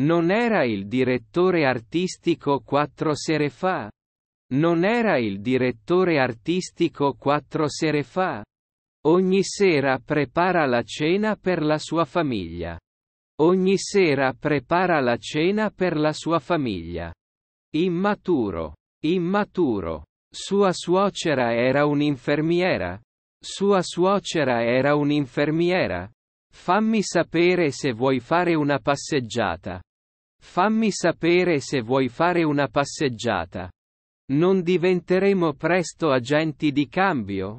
Non era il direttore artistico quattro sere fa? Non era il direttore artistico quattro sere fa? Ogni sera prepara la cena per la sua famiglia. Ogni sera prepara la cena per la sua famiglia. Immaturo. Immaturo. Sua suocera era un'infermiera? Sua suocera era un'infermiera? Fammi sapere se vuoi fare una passeggiata. Fammi sapere se vuoi fare una passeggiata. Non diventeremo presto agenti di cambio?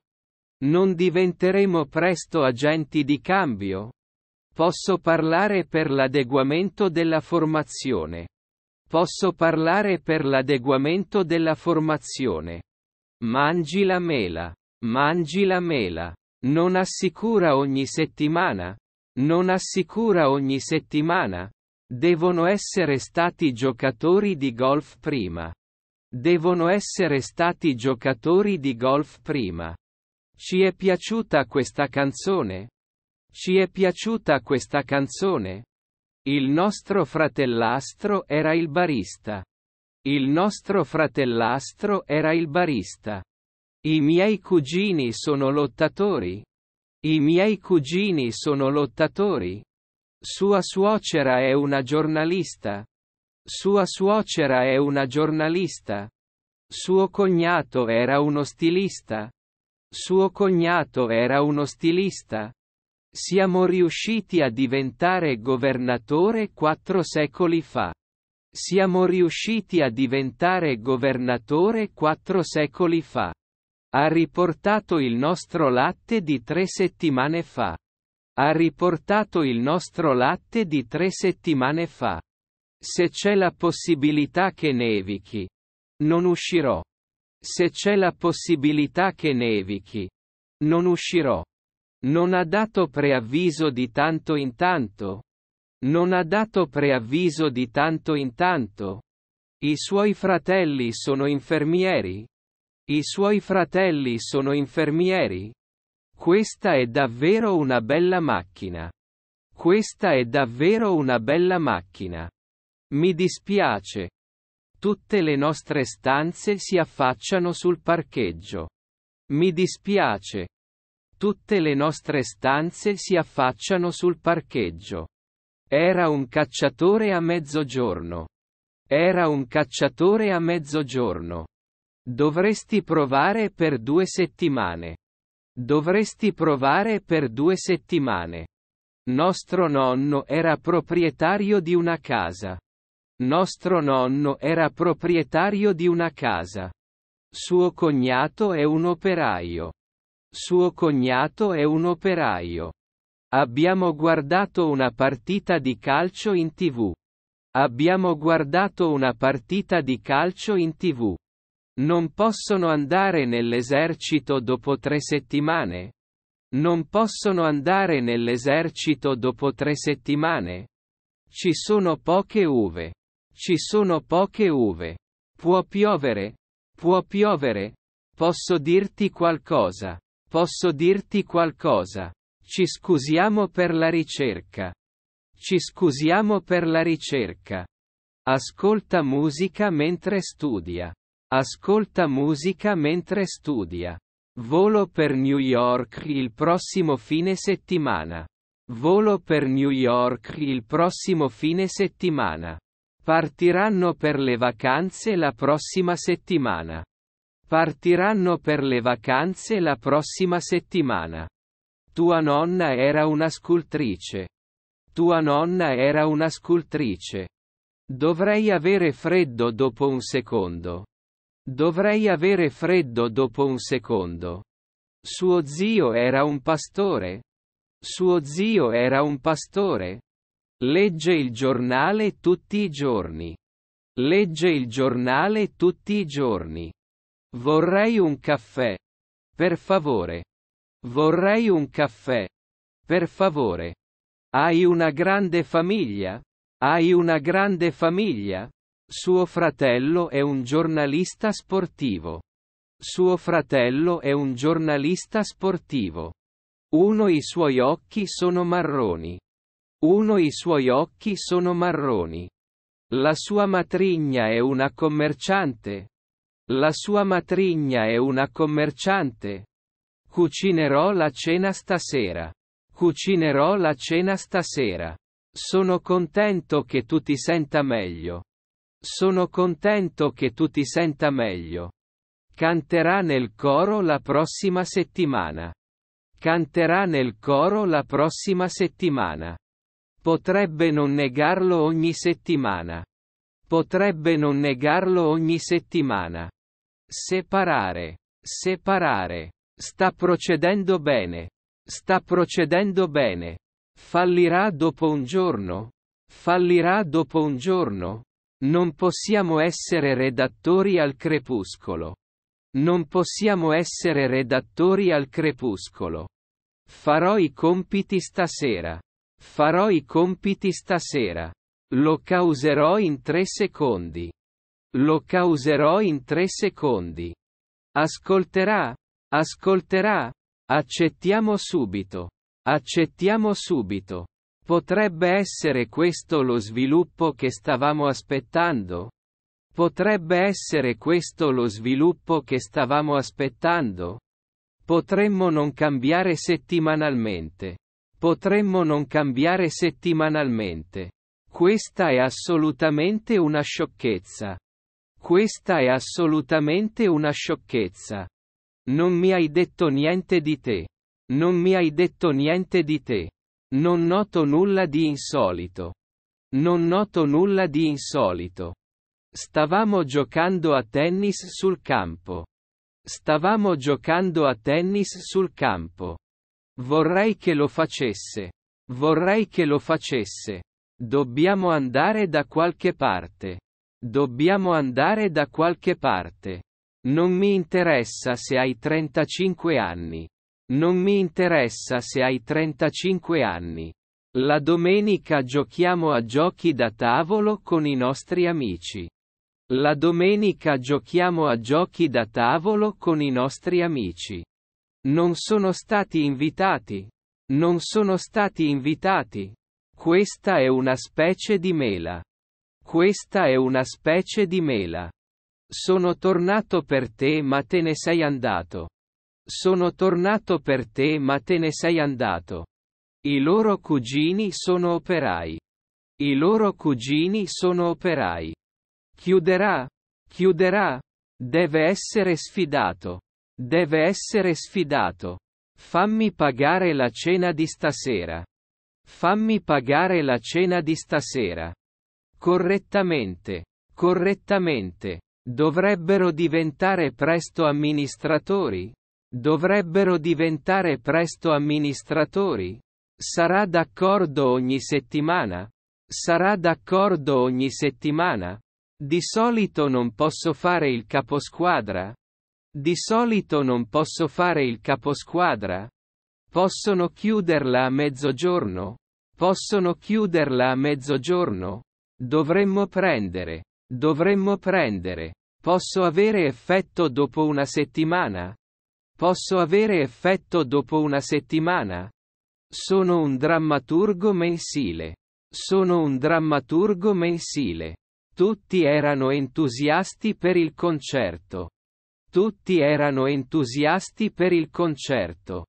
Non diventeremo presto agenti di cambio? Posso parlare per l'adeguamento della formazione. Posso parlare per l'adeguamento della formazione. Mangi la mela. Mangi la mela. Non assicura ogni settimana? Non assicura ogni settimana? Devono essere stati giocatori di golf prima. Devono essere stati giocatori di golf prima. Ci è piaciuta questa canzone? Ci è piaciuta questa canzone? Il nostro fratellastro era il barista. Il nostro fratellastro era il barista. I miei cugini sono lottatori. I miei cugini sono lottatori. Sua suocera è una giornalista. Sua suocera è una giornalista. Suo cognato era uno stilista. Suo cognato era uno stilista. Siamo riusciti a diventare governatore quattro secoli fa. Siamo riusciti a diventare governatore quattro secoli fa. Ha riportato il nostro latte di tre settimane fa. Ha riportato il nostro latte di tre settimane fa. Se c'è la possibilità che nevichi. Non uscirò. Se c'è la possibilità che nevichi. Non uscirò. Non ha dato preavviso di tanto in tanto. Non ha dato preavviso di tanto in tanto. I suoi fratelli sono infermieri. I suoi fratelli sono infermieri. Questa è davvero una bella macchina. Questa è davvero una bella macchina. Mi dispiace. Tutte le nostre stanze si affacciano sul parcheggio. Mi dispiace. Tutte le nostre stanze si affacciano sul parcheggio. Era un cacciatore a mezzogiorno. Era un cacciatore a mezzogiorno. Dovresti provare per due settimane. Dovresti provare per due settimane. Nostro nonno era proprietario di una casa. Nostro nonno era proprietario di una casa. Suo cognato è un operaio. Suo cognato è un operaio. Abbiamo guardato una partita di calcio in tv. Abbiamo guardato una partita di calcio in tv. Non possono andare nell'esercito dopo tre settimane. Non possono andare nell'esercito dopo tre settimane. Ci sono poche uve. Ci sono poche uve. Può piovere? Può piovere? Posso dirti qualcosa? Posso dirti qualcosa? Ci scusiamo per la ricerca. Ci scusiamo per la ricerca. Ascolta musica mentre studia. Ascolta musica mentre studia. Volo per New York il prossimo fine settimana. Volo per New York il prossimo fine settimana. Partiranno per le vacanze la prossima settimana. Partiranno per le vacanze la prossima settimana. Tua nonna era una scultrice. Tua nonna era una scultrice. Dovrei avere freddo dopo un secondo. Dovrei avere freddo dopo un secondo. Suo zio era un pastore? Suo zio era un pastore? Legge il giornale tutti i giorni. Legge il giornale tutti i giorni. Vorrei un caffè. Per favore. Vorrei un caffè. Per favore. Hai una grande famiglia? Hai una grande famiglia? Suo fratello è un giornalista sportivo. Suo fratello è un giornalista sportivo. Uno i suoi occhi sono marroni. Uno i suoi occhi sono marroni. La sua matrigna è una commerciante. La sua matrigna è una commerciante. Cucinerò la cena stasera. Cucinerò la cena stasera. Sono contento che tu ti senta meglio. Sono contento che tu ti senta meglio. Canterà nel coro la prossima settimana. Canterà nel coro la prossima settimana. Potrebbe non negarlo ogni settimana. Potrebbe non negarlo ogni settimana. Separare. Separare. Sta procedendo bene. Sta procedendo bene. Fallirà dopo un giorno. Fallirà dopo un giorno. Non possiamo essere redattori al crepuscolo. Non possiamo essere redattori al crepuscolo. Farò i compiti stasera. Farò i compiti stasera. Lo causerò in tre secondi. Lo causerò in tre secondi. Ascolterà. Ascolterà. Accettiamo subito. Accettiamo subito. Potrebbe essere questo lo sviluppo che stavamo aspettando? Potrebbe essere questo lo sviluppo che stavamo aspettando? Potremmo non cambiare settimanalmente. Potremmo non cambiare settimanalmente. Questa è assolutamente una sciocchezza. Questa è assolutamente una sciocchezza. Non mi hai detto niente di te. Non mi hai detto niente di te. Non noto nulla di insolito. Non noto nulla di insolito. Stavamo giocando a tennis sul campo. Stavamo giocando a tennis sul campo. Vorrei che lo facesse. Vorrei che lo facesse. Dobbiamo andare da qualche parte. Dobbiamo andare da qualche parte. Non mi interessa se hai 35 anni. Non mi interessa se hai 35 anni. La domenica giochiamo a giochi da tavolo con i nostri amici. La domenica giochiamo a giochi da tavolo con i nostri amici. Non sono stati invitati. Non sono stati invitati. Questa è una specie di mela. Questa è una specie di mela. Sono tornato per te ma te ne sei andato. Sono tornato per te ma te ne sei andato. I loro cugini sono operai. I loro cugini sono operai. Chiuderà. Chiuderà. Deve essere sfidato. Deve essere sfidato. Fammi pagare la cena di stasera. Fammi pagare la cena di stasera. Correttamente. Correttamente. Dovrebbero diventare presto amministratori, Dovrebbero diventare presto amministratori? Sarà d'accordo ogni settimana? Sarà d'accordo ogni settimana? Di solito non posso fare il caposquadra. Di solito non posso fare il caposquadra. Possono chiuderla a mezzogiorno. Possono chiuderla a mezzogiorno. Dovremmo prendere. Dovremmo prendere. Posso avere effetto dopo una settimana? Posso avere effetto dopo una settimana? Sono un drammaturgo mensile. Sono un drammaturgo mensile. Tutti erano entusiasti per il concerto. Tutti erano entusiasti per il concerto.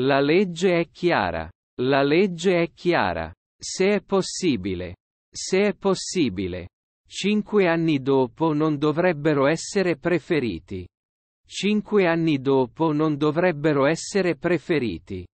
La legge è chiara. La legge è chiara. Se è possibile. Se è possibile. Cinque anni dopo non dovrebbero essere preferiti. Cinque anni dopo non dovrebbero essere preferiti.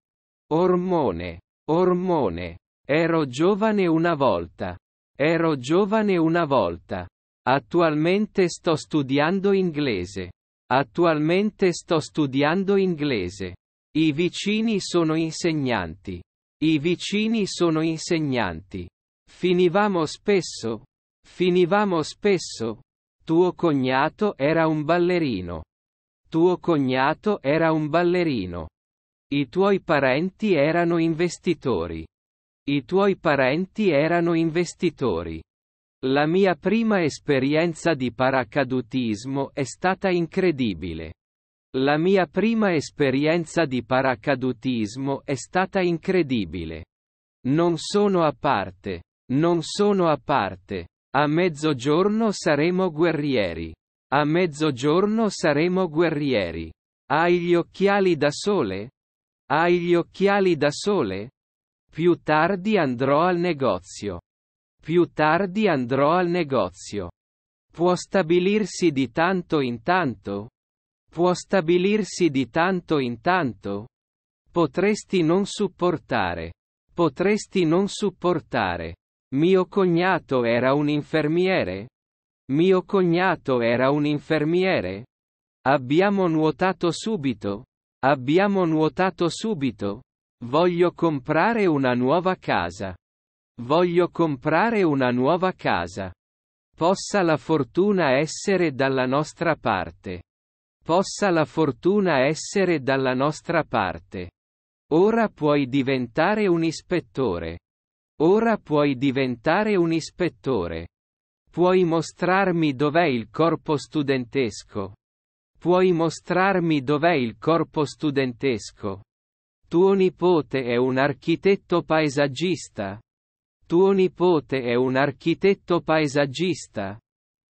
Ormone. Ormone. Ero giovane una volta. Ero giovane una volta. Attualmente sto studiando inglese. Attualmente sto studiando inglese. I vicini sono insegnanti. I vicini sono insegnanti. Finivamo spesso. Finivamo spesso. Tuo cognato era un ballerino. Tuo cognato era un ballerino. I tuoi parenti erano investitori. I tuoi parenti erano investitori. La mia prima esperienza di paracadutismo è stata incredibile. La mia prima esperienza di paracadutismo è stata incredibile. Non sono a parte. Non sono a parte. A mezzogiorno saremo guerrieri. A mezzogiorno saremo guerrieri. Hai gli occhiali da sole? Hai gli occhiali da sole? Più tardi andrò al negozio. Più tardi andrò al negozio. Può stabilirsi di tanto in tanto? Può stabilirsi di tanto in tanto? Potresti non supportare. Potresti non supportare. Mio cognato era un infermiere? Mio cognato era un infermiere. Abbiamo nuotato subito. Abbiamo nuotato subito. Voglio comprare una nuova casa. Voglio comprare una nuova casa. Possa la fortuna essere dalla nostra parte. Possa la fortuna essere dalla nostra parte. Ora puoi diventare un ispettore. Ora puoi diventare un ispettore. Puoi mostrarmi dov'è il corpo studentesco? Puoi mostrarmi dov'è il corpo studentesco? Tuo nipote è un architetto paesaggista. Tuo nipote è un architetto paesaggista.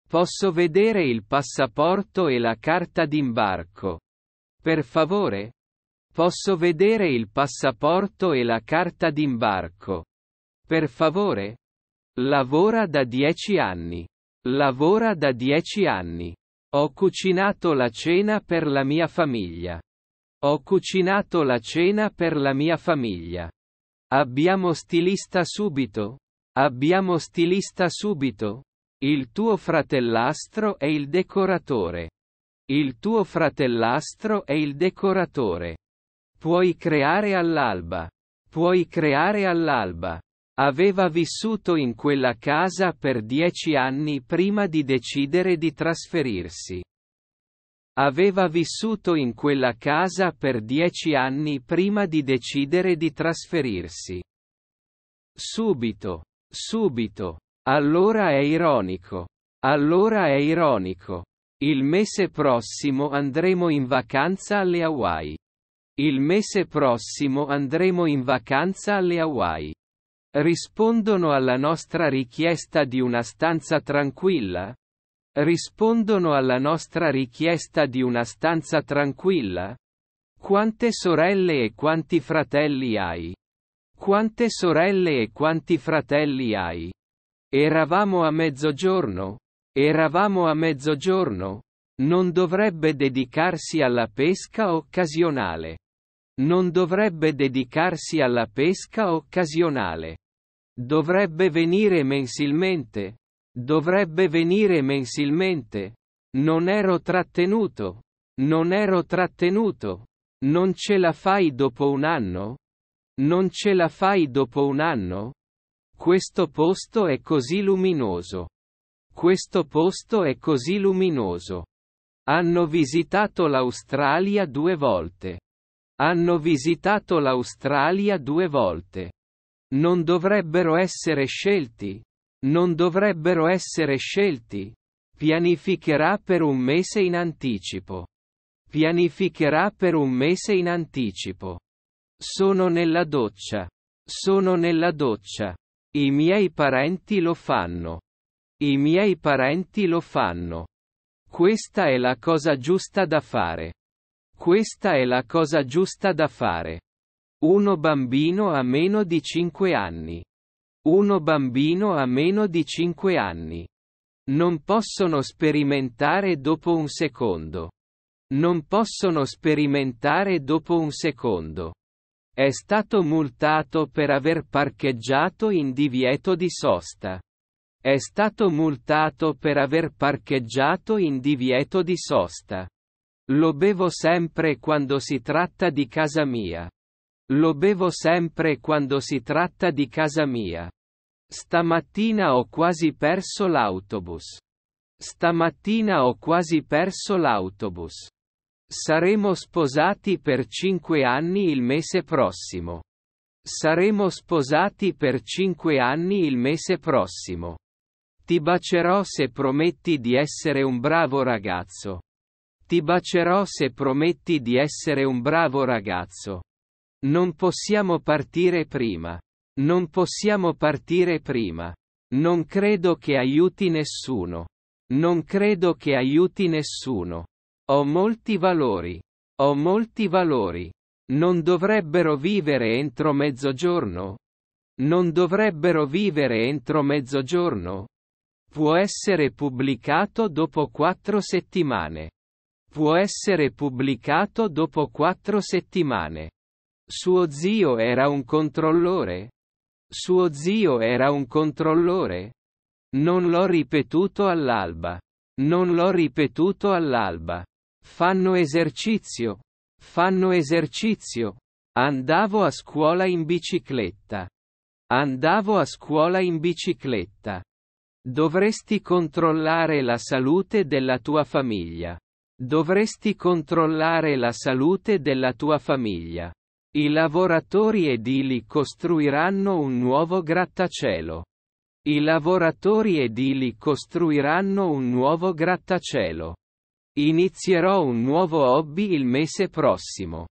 Posso vedere il passaporto e la carta d'imbarco. Per favore? Posso vedere il passaporto e la carta d'imbarco. Per favore? Lavora da dieci anni. Lavora da dieci anni. Ho cucinato la cena per la mia famiglia. Ho cucinato la cena per la mia famiglia. Abbiamo stilista subito? Abbiamo stilista subito? Il tuo fratellastro è il decoratore. Il tuo fratellastro è il decoratore. Puoi creare all'alba. Puoi creare all'alba. Aveva vissuto in quella casa per dieci anni prima di decidere di trasferirsi. Aveva vissuto in quella casa per dieci anni prima di decidere di trasferirsi. Subito, subito. Allora è ironico. Allora è ironico. Il mese prossimo andremo in vacanza alle Hawaii. Il mese prossimo andremo in vacanza alle Hawaii. Rispondono alla nostra richiesta di una stanza tranquilla? Rispondono alla nostra richiesta di una stanza tranquilla? Quante sorelle e quanti fratelli hai? Quante sorelle e quanti fratelli hai? Eravamo a mezzogiorno? Eravamo a mezzogiorno? Non dovrebbe dedicarsi alla pesca occasionale. Non dovrebbe dedicarsi alla pesca occasionale. Dovrebbe venire mensilmente. Dovrebbe venire mensilmente. Non ero trattenuto. Non ero trattenuto. Non ce la fai dopo un anno? Non ce la fai dopo un anno? Questo posto è così luminoso. Questo posto è così luminoso. Hanno visitato l'Australia due volte. Hanno visitato l'Australia due volte. Non dovrebbero essere scelti. Non dovrebbero essere scelti. Pianificherà per un mese in anticipo. Pianificherà per un mese in anticipo. Sono nella doccia. Sono nella doccia. I miei parenti lo fanno. I miei parenti lo fanno. Questa è la cosa giusta da fare. Questa è la cosa giusta da fare. Uno bambino a meno di 5 anni. Uno bambino a meno di 5 anni. Non possono sperimentare dopo un secondo. Non possono sperimentare dopo un secondo. È stato multato per aver parcheggiato in divieto di sosta. È stato multato per aver parcheggiato in divieto di sosta. Lo bevo sempre quando si tratta di casa mia. Lo bevo sempre quando si tratta di casa mia. Stamattina ho quasi perso l'autobus. Stamattina ho quasi perso l'autobus. Saremo sposati per cinque anni il mese prossimo. Saremo sposati per cinque anni il mese prossimo. Ti bacerò se prometti di essere un bravo ragazzo. Ti bacerò se prometti di essere un bravo ragazzo. Non possiamo partire prima. Non possiamo partire prima. Non credo che aiuti nessuno. Non credo che aiuti nessuno. Ho molti valori. Ho molti valori. Non dovrebbero vivere entro mezzogiorno? Non dovrebbero vivere entro mezzogiorno? Può essere pubblicato dopo quattro settimane. Può essere pubblicato dopo quattro settimane. Suo zio era un controllore? Suo zio era un controllore? Non l'ho ripetuto all'alba. Non l'ho ripetuto all'alba. Fanno esercizio. Fanno esercizio. Andavo a scuola in bicicletta. Andavo a scuola in bicicletta. Dovresti controllare la salute della tua famiglia. Dovresti controllare la salute della tua famiglia. I lavoratori edili costruiranno un nuovo grattacielo. I lavoratori edili costruiranno un nuovo grattacielo. Inizierò un nuovo hobby il mese prossimo.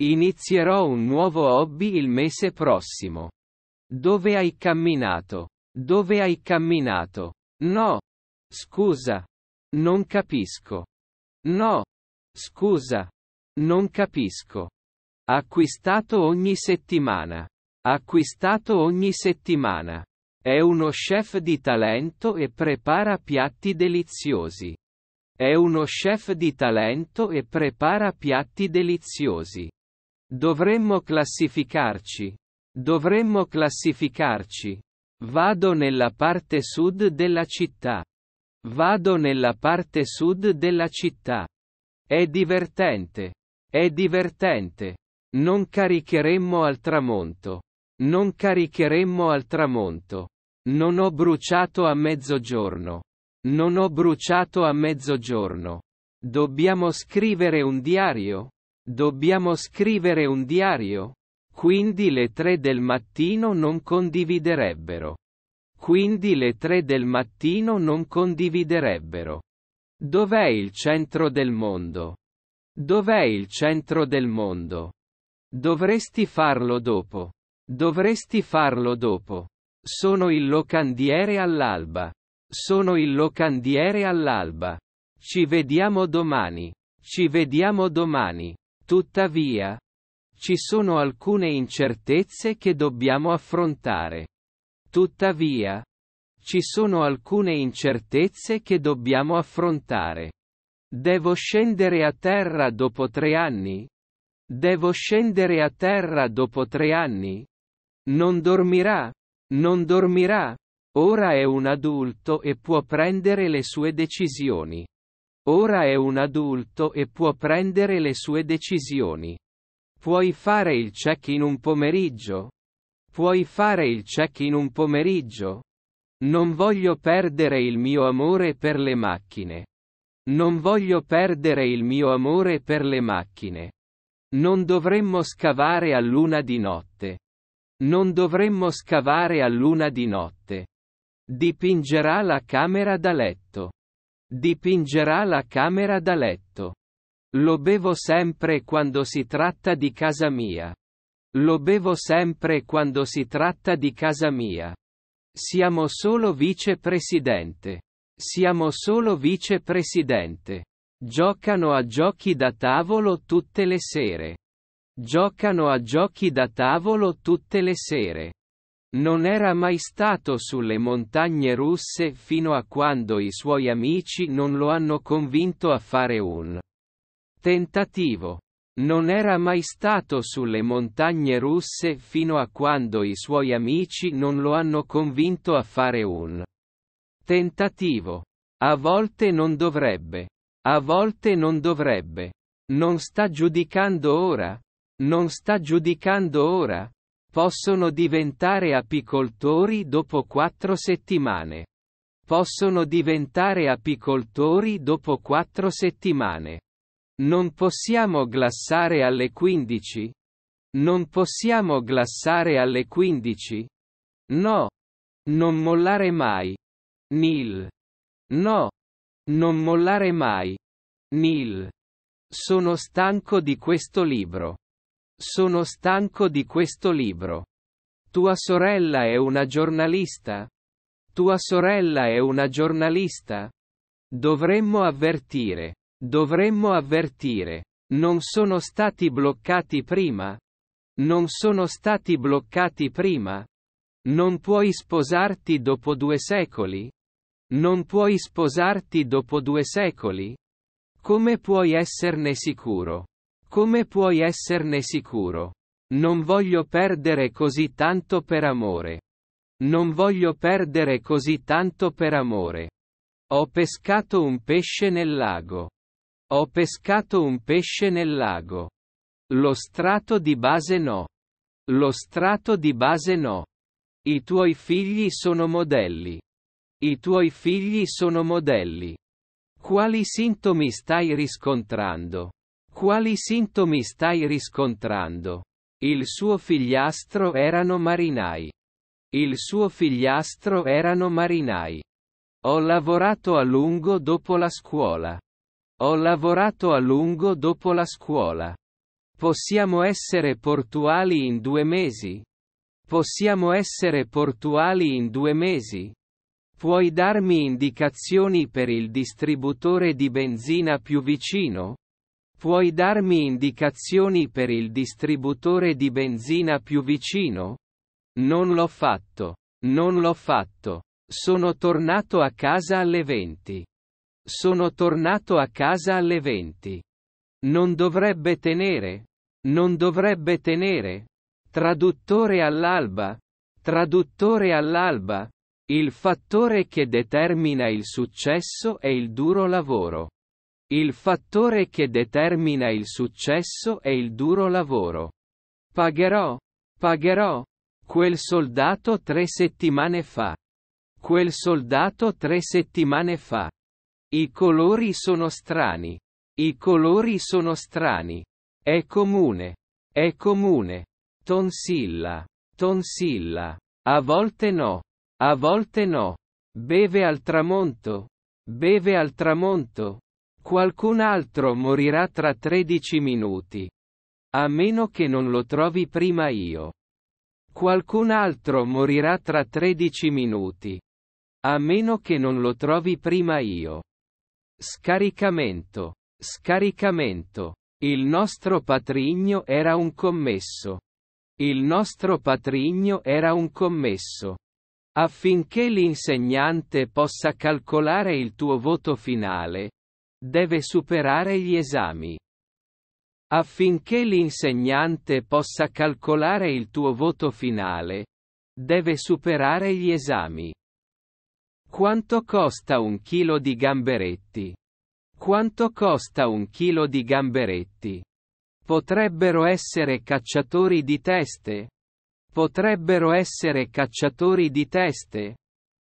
Inizierò un nuovo hobby il mese prossimo. Dove hai camminato? Dove hai camminato? No. Scusa. Non capisco. No. Scusa. Non capisco. Acquistato ogni settimana. Acquistato ogni settimana. È uno chef di talento e prepara piatti deliziosi. È uno chef di talento e prepara piatti deliziosi. Dovremmo classificarci. Dovremmo classificarci. Vado nella parte sud della città. Vado nella parte sud della città. È divertente. È divertente. Non caricheremmo al tramonto. Non caricheremmo al tramonto. Non ho bruciato a mezzogiorno. Non ho bruciato a mezzogiorno. Dobbiamo scrivere un diario? Dobbiamo scrivere un diario? Quindi le tre del mattino non condividerebbero. Quindi le tre del mattino non condividerebbero. Dov'è il centro del mondo? Dov'è il centro del mondo? Dovresti farlo dopo. Dovresti farlo dopo. Sono il locandiere all'alba. Sono il locandiere all'alba. Ci vediamo domani. Ci vediamo domani. Tuttavia, ci sono alcune incertezze che dobbiamo affrontare. Tuttavia, ci sono alcune incertezze che dobbiamo affrontare. Devo scendere a terra dopo tre anni? Devo scendere a terra dopo tre anni? Non dormirà. Non dormirà. Ora è un adulto e può prendere le sue decisioni. Ora è un adulto e può prendere le sue decisioni. Puoi fare il check in un pomeriggio? Puoi fare il check in un pomeriggio? Non voglio perdere il mio amore per le macchine. Non voglio perdere il mio amore per le macchine. Non dovremmo scavare a luna di notte. Non dovremmo scavare a luna di notte. Dipingerà la camera da letto. Dipingerà la camera da letto. Lo bevo sempre quando si tratta di casa mia. Lo bevo sempre quando si tratta di casa mia. Siamo solo vicepresidente. Siamo solo vicepresidente. Giocano a giochi da tavolo tutte le sere. Giocano a giochi da tavolo tutte le sere. Non era mai stato sulle montagne russe fino a quando i suoi amici non lo hanno convinto a fare un tentativo. Non era mai stato sulle montagne russe fino a quando i suoi amici non lo hanno convinto a fare un tentativo. A volte non dovrebbe. A volte non dovrebbe. Non sta giudicando ora? Non sta giudicando ora? Possono diventare apicoltori dopo quattro settimane. Possono diventare apicoltori dopo quattro settimane. Non possiamo glassare alle 15? Non possiamo glassare alle 15? No. Non mollare mai. Nil. No. Non mollare mai. Neil. Sono stanco di questo libro. Sono stanco di questo libro. Tua sorella è una giornalista. Tua sorella è una giornalista. Dovremmo avvertire. Dovremmo avvertire. Non sono stati bloccati prima. Non sono stati bloccati prima. Non puoi sposarti dopo due secoli? Non puoi sposarti dopo due secoli? Come puoi esserne sicuro? Come puoi esserne sicuro? Non voglio perdere così tanto per amore. Non voglio perdere così tanto per amore. Ho pescato un pesce nel lago. Ho pescato un pesce nel lago. Lo strato di base no. Lo strato di base no. I tuoi figli sono modelli. I tuoi figli sono modelli. Quali sintomi stai riscontrando? Quali sintomi stai riscontrando? Il suo figliastro erano marinai. Il suo figliastro erano marinai. Ho lavorato a lungo dopo la scuola. Ho lavorato a lungo dopo la scuola. Possiamo essere portuali in due mesi? Possiamo essere portuali in due mesi? Puoi darmi indicazioni per il distributore di benzina più vicino? Puoi darmi indicazioni per il distributore di benzina più vicino? Non l'ho fatto. Non l'ho fatto. Sono tornato a casa alle 20. Sono tornato a casa alle 20. Non dovrebbe tenere? Non dovrebbe tenere? Traduttore all'alba? Traduttore all'alba? Il fattore che determina il successo è il duro lavoro. Il fattore che determina il successo è il duro lavoro. Pagherò. Pagherò. Quel soldato tre settimane fa. Quel soldato tre settimane fa. I colori sono strani. I colori sono strani. È comune. È comune. Tonsilla. Tonsilla. A volte no. A volte no. Beve al tramonto. Beve al tramonto. Qualcun altro morirà tra 13 minuti. A meno che non lo trovi prima io. Qualcun altro morirà tra 13 minuti. A meno che non lo trovi prima io. Scaricamento. Scaricamento. Il nostro patrigno era un commesso. Il nostro patrigno era un commesso. Affinché l'insegnante possa calcolare il tuo voto finale, deve superare gli esami. Affinché l'insegnante possa calcolare il tuo voto finale, deve superare gli esami. Quanto costa un chilo di gamberetti? Quanto costa un chilo di gamberetti? Potrebbero essere cacciatori di teste? Potrebbero essere cacciatori di teste?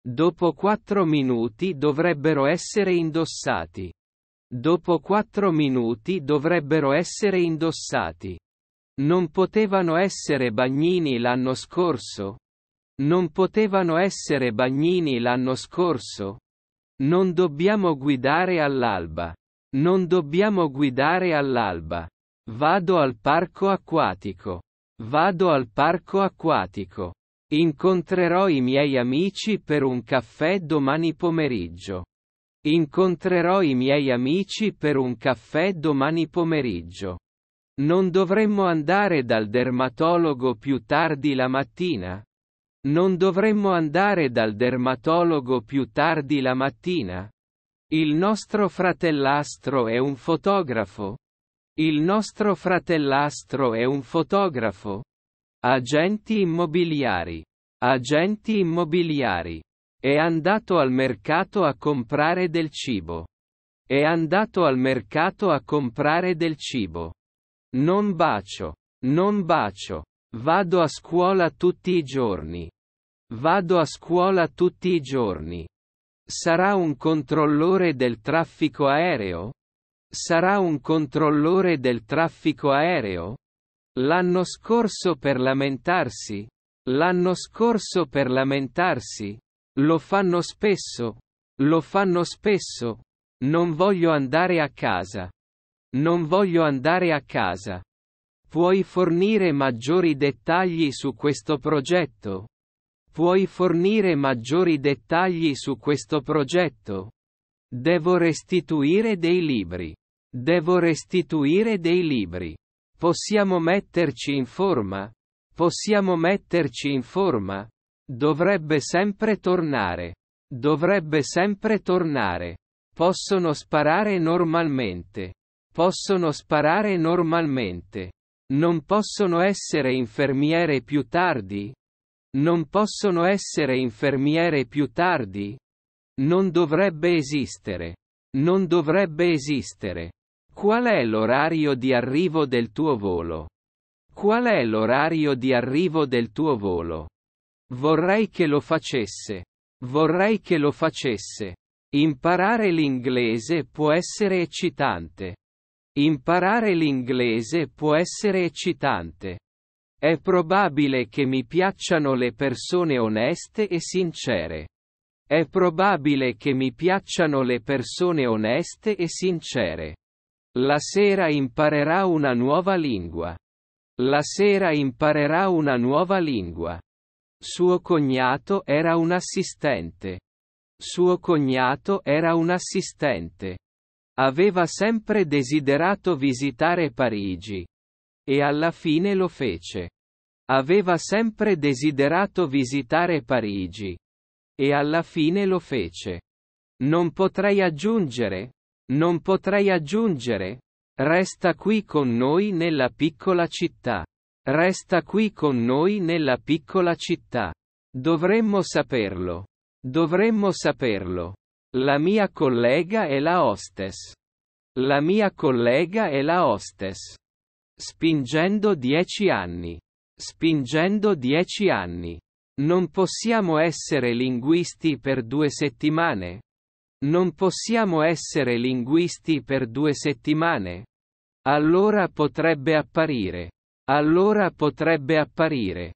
Dopo 4 minuti dovrebbero essere indossati. Dopo 4 minuti dovrebbero essere indossati. Non potevano essere bagnini l'anno scorso? Non potevano essere bagnini l'anno scorso? Non dobbiamo guidare all'alba. Non dobbiamo guidare all'alba. Vado al parco acquatico. Vado al parco acquatico. Incontrerò i miei amici per un caffè domani pomeriggio. Incontrerò i miei amici per un caffè domani pomeriggio. Non dovremmo andare dal dermatologo più tardi la mattina? Non dovremmo andare dal dermatologo più tardi la mattina? Il nostro fratellastro è un fotografo? Il nostro fratellastro è un fotografo. Agenti immobiliari. Agenti immobiliari. È andato al mercato a comprare del cibo. È andato al mercato a comprare del cibo. Non bacio. Non bacio. Vado a scuola tutti i giorni. Vado a scuola tutti i giorni. Sarà un controllore del traffico aereo? sarà un controllore del traffico aereo? L'anno scorso per lamentarsi? L'anno scorso per lamentarsi? Lo fanno spesso? Lo fanno spesso? Non voglio andare a casa. Non voglio andare a casa. Puoi fornire maggiori dettagli su questo progetto? Puoi fornire maggiori dettagli su questo progetto? Devo restituire dei libri. Devo restituire dei libri. Possiamo metterci in forma? Possiamo metterci in forma? Dovrebbe sempre tornare. Dovrebbe sempre tornare. Possono sparare normalmente. Possono sparare normalmente. Non possono essere infermiere più tardi? Non possono essere infermiere più tardi? Non dovrebbe esistere. Non dovrebbe esistere. Qual è l'orario di arrivo del tuo volo? Qual è l'orario di arrivo del tuo volo? Vorrei che lo facesse. Vorrei che lo facesse. Imparare l'inglese può essere eccitante. Imparare l'inglese può essere eccitante. È probabile che mi piacciano le persone oneste e sincere. È probabile che mi piacciano le persone oneste e sincere. La sera imparerà una nuova lingua. La sera imparerà una nuova lingua. Suo cognato era un assistente. Suo cognato era un assistente. Aveva sempre desiderato visitare Parigi. E alla fine lo fece. Aveva sempre desiderato visitare Parigi. E alla fine lo fece. Non potrei aggiungere, non potrei aggiungere? Resta qui con noi nella piccola città. Resta qui con noi nella piccola città. Dovremmo saperlo. Dovremmo saperlo. La mia collega è la hostess. La mia collega è la hostess. Spingendo dieci anni. Spingendo dieci anni. Non possiamo essere linguisti per due settimane? Non possiamo essere linguisti per due settimane? Allora potrebbe apparire. Allora potrebbe apparire.